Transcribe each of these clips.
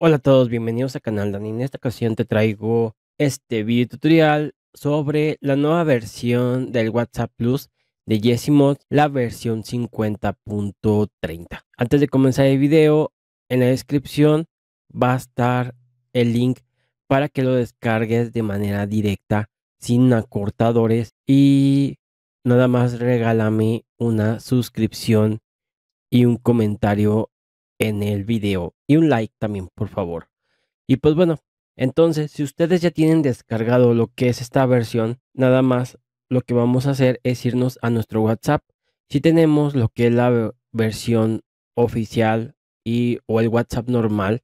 Hola a todos, bienvenidos a Canal Dani. En esta ocasión te traigo este video tutorial sobre la nueva versión del WhatsApp Plus de Yesimod, la versión 50.30. Antes de comenzar el video, en la descripción va a estar el link para que lo descargues de manera directa, sin acortadores y nada más regálame una suscripción y un comentario en el video y un like también, por favor. Y pues bueno, entonces si ustedes ya tienen descargado lo que es esta versión, nada más lo que vamos a hacer es irnos a nuestro WhatsApp. Si tenemos lo que es la versión oficial y o el WhatsApp normal,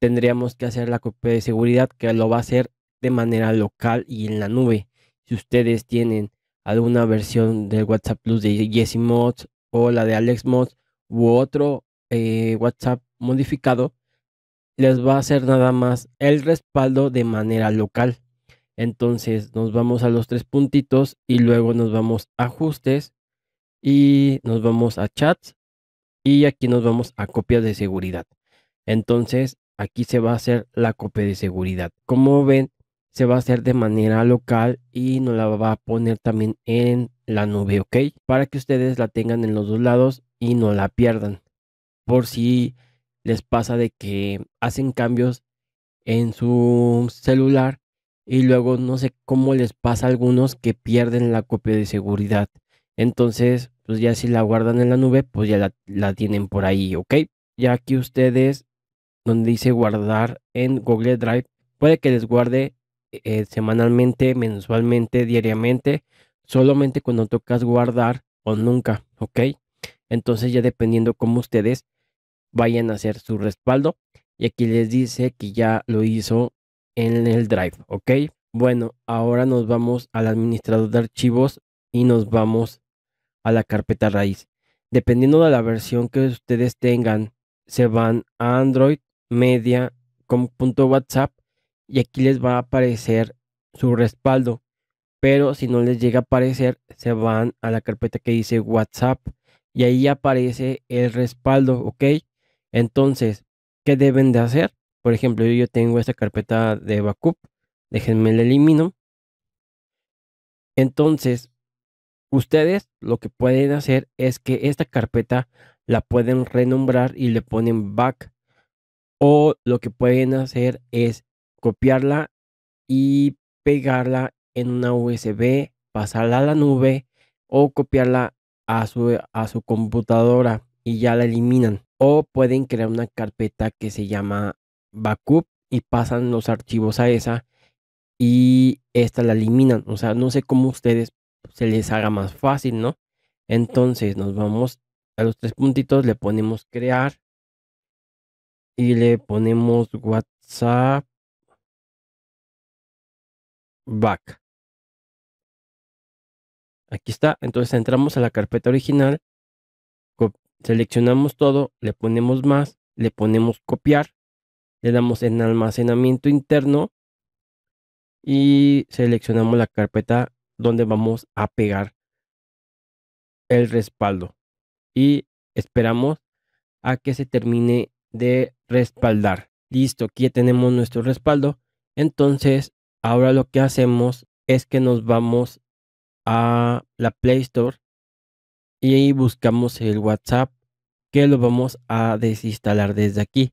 tendríamos que hacer la copia de seguridad que lo va a hacer de manera local y en la nube. Si ustedes tienen alguna versión del WhatsApp Plus de Mods o la de Alex Mods u otro eh, WhatsApp modificado, les va a hacer nada más el respaldo de manera local. Entonces nos vamos a los tres puntitos y luego nos vamos a ajustes y nos vamos a chats y aquí nos vamos a copias de seguridad. Entonces aquí se va a hacer la copia de seguridad. Como ven, se va a hacer de manera local y nos la va a poner también en la nube, ¿ok? Para que ustedes la tengan en los dos lados y no la pierdan por si les pasa de que hacen cambios en su celular y luego no sé cómo les pasa a algunos que pierden la copia de seguridad. Entonces, pues ya si la guardan en la nube, pues ya la, tienen por ahí, ¿ok? Ya aquí ustedes, donde dice guardar en Google Drive, puede que les guarde eh, semanalmente, mensualmente, diariamente, solamente cuando tocas guardar o nunca, ¿ok? Entonces ya dependiendo cómo ustedes vayan a hacer su respaldo. Y aquí les dice que ya lo hizo en el drive, ¿ok? Bueno, ahora nos vamos al administrador de archivos y nos vamos a la carpeta raíz. Dependiendo de la versión que ustedes tengan, se van a Android, Media, com.whatsapp y aquí les va a aparecer su respaldo. Pero si no les llega a aparecer, se van a la carpeta que dice WhatsApp y ahí aparece el respaldo, ¿ok? Entonces, ¿qué deben de hacer? Por ejemplo, yo tengo esta carpeta de backup, déjenme la elimino. Entonces, ustedes lo que pueden hacer es que esta carpeta la pueden renombrar y le ponen back. O lo que pueden hacer es copiarla y pegarla en una USB, pasarla a la nube o copiarla a su, a su computadora y ya la eliminan o pueden crear una carpeta que se llama backup y pasan los archivos a esa y esta la eliminan. O sea, no sé cómo a ustedes se les haga más fácil, ¿no? Entonces nos vamos a los tres puntitos, le ponemos crear y le ponemos WhatsApp back. Aquí está. Entonces entramos a la carpeta original Seleccionamos todo, le ponemos más, le ponemos copiar, le damos en almacenamiento interno y seleccionamos la carpeta donde vamos a pegar el respaldo y esperamos a que se termine de respaldar. Listo, aquí tenemos nuestro respaldo. Entonces, ahora lo que hacemos es que nos vamos a la Play Store y ahí buscamos el WhatsApp que lo vamos a desinstalar desde aquí,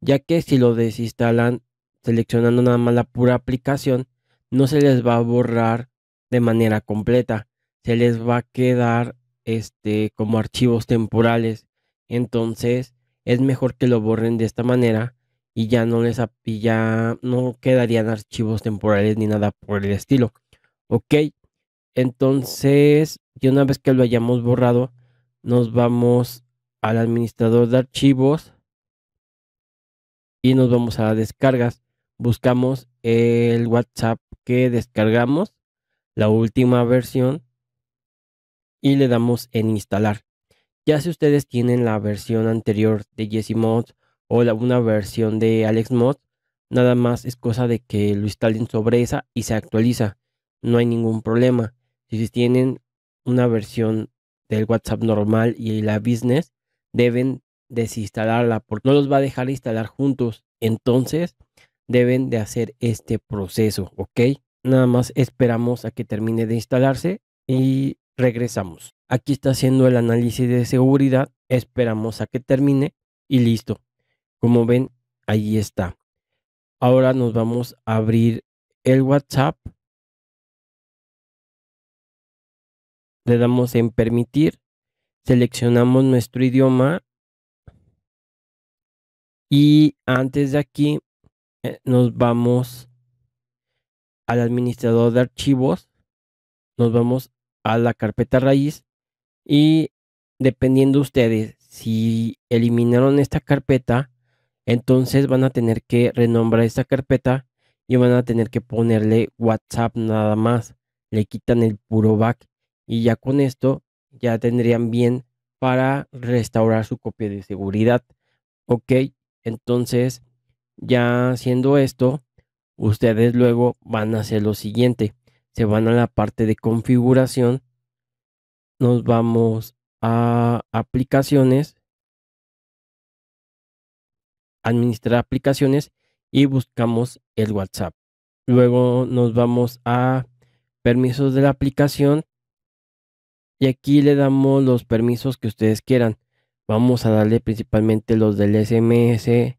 ya que si lo desinstalan seleccionando nada más la pura aplicación, no se les va a borrar de manera completa, se les va a quedar este como archivos temporales. Entonces, es mejor que lo borren de esta manera y ya no les y ya no quedarían archivos temporales ni nada por el estilo. Ok, entonces, y una vez que lo hayamos borrado, nos vamos al administrador de archivos y nos vamos a descargas. Buscamos el WhatsApp que descargamos, la última versión, y le damos en instalar. Ya si ustedes tienen la versión anterior de Mod o la, una versión de Alex Mod nada más es cosa de que lo instalen sobre esa y se actualiza. No hay ningún problema si tienen una versión del WhatsApp normal y la business, deben desinstalarla porque no los va a dejar instalar juntos. Entonces, deben de hacer este proceso, ¿ok? Nada más esperamos a que termine de instalarse y regresamos. Aquí está haciendo el análisis de seguridad, esperamos a que termine y listo. Como ven, ahí está. Ahora nos vamos a abrir el WhatsApp le damos en permitir, seleccionamos nuestro idioma y antes de aquí eh, nos vamos al administrador de archivos, nos vamos a la carpeta raíz y dependiendo ustedes si eliminaron esta carpeta, entonces van a tener que renombrar esta carpeta y van a tener que ponerle WhatsApp nada más. Le quitan el puro back y ya con esto ya tendrían bien para restaurar su copia de seguridad. Ok, entonces ya haciendo esto, ustedes luego van a hacer lo siguiente. Se van a la parte de configuración. Nos vamos a aplicaciones. Administrar aplicaciones y buscamos el WhatsApp. Luego nos vamos a permisos de la aplicación y aquí le damos los permisos que ustedes quieran. Vamos a darle principalmente los del SMS,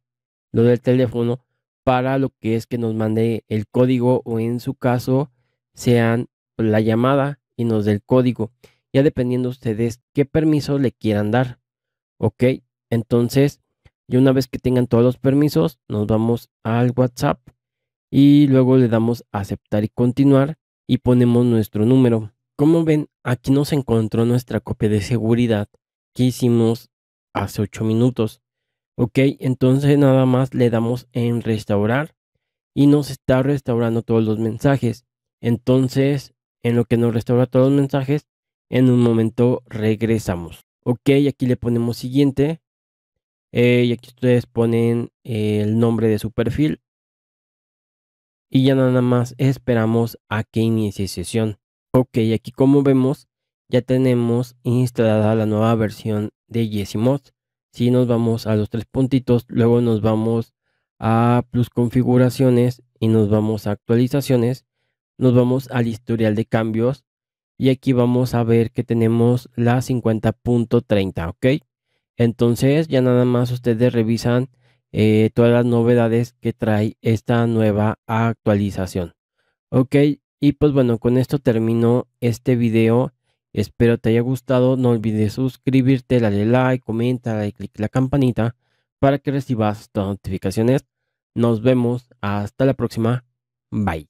los del teléfono, para lo que es que nos mande el código o en su caso sean la llamada y nos dé el código. Ya dependiendo ustedes qué permisos le quieran dar. Ok, entonces y una vez que tengan todos los permisos, nos vamos al WhatsApp y luego le damos aceptar y continuar y ponemos nuestro número. Como ven, aquí nos encontró nuestra copia de seguridad que hicimos hace 8 minutos. Ok, entonces nada más le damos en restaurar y nos está restaurando todos los mensajes. Entonces, en lo que nos restaura todos los mensajes, en un momento regresamos. Ok, aquí le ponemos siguiente. Eh, y aquí ustedes ponen el nombre de su perfil. Y ya nada más esperamos a que inicie sesión. Ok, aquí como vemos, ya tenemos instalada la nueva versión de Yesimod. Si nos vamos a los tres puntitos, luego nos vamos a plus configuraciones y nos vamos a actualizaciones, nos vamos al historial de cambios y aquí vamos a ver que tenemos la 50.30, ¿ok? Entonces ya nada más ustedes revisan eh, todas las novedades que trae esta nueva actualización. Ok, y pues bueno, con esto termino este video. Espero te haya gustado. No olvides suscribirte, darle like, comenta, y click la campanita para que recibas todas las notificaciones. Nos vemos. Hasta la próxima. Bye.